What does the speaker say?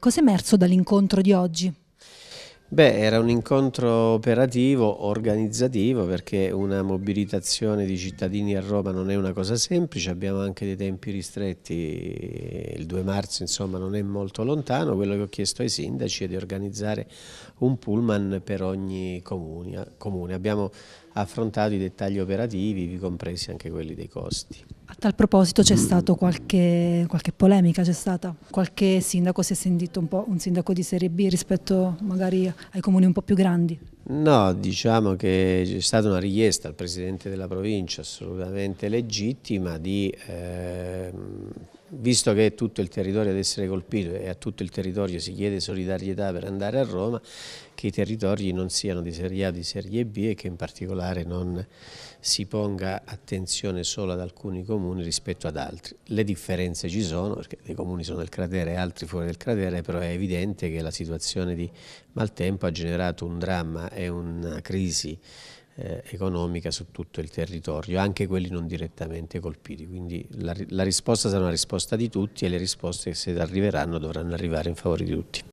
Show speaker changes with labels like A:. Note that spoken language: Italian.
A: Cos'è emerso dall'incontro di oggi?
B: Beh, era un incontro operativo, organizzativo, perché una mobilitazione di cittadini a Roma non è una cosa semplice, abbiamo anche dei tempi ristretti, il 2 marzo insomma non è molto lontano, quello che ho chiesto ai sindaci è di organizzare un pullman per ogni comune, abbiamo affrontato i dettagli operativi, vi compresi anche quelli dei costi. A
A: tal proposito c'è stata qualche, qualche, polemica, c'è stata qualche sindaco, si è sentito un po' un sindaco di serie B rispetto magari ai comuni un po' più grandi?
B: No, diciamo che c'è stata una richiesta al Presidente della provincia assolutamente legittima di eh, visto che è tutto il territorio ad essere colpito e a tutto il territorio si chiede solidarietà per andare a Roma, che i territori non siano di serie A o di serie B e che in particolare non si ponga attenzione solo ad alcuni comuni rispetto ad altri. Le differenze ci sono, perché dei comuni sono del cratere e altri fuori del cratere, però è evidente che la situazione di maltempo ha generato un dramma e una crisi eh, economica su tutto il territorio, anche quelli non direttamente colpiti. Quindi la, la risposta sarà una risposta di tutti e le risposte che se arriveranno dovranno arrivare in favore di tutti.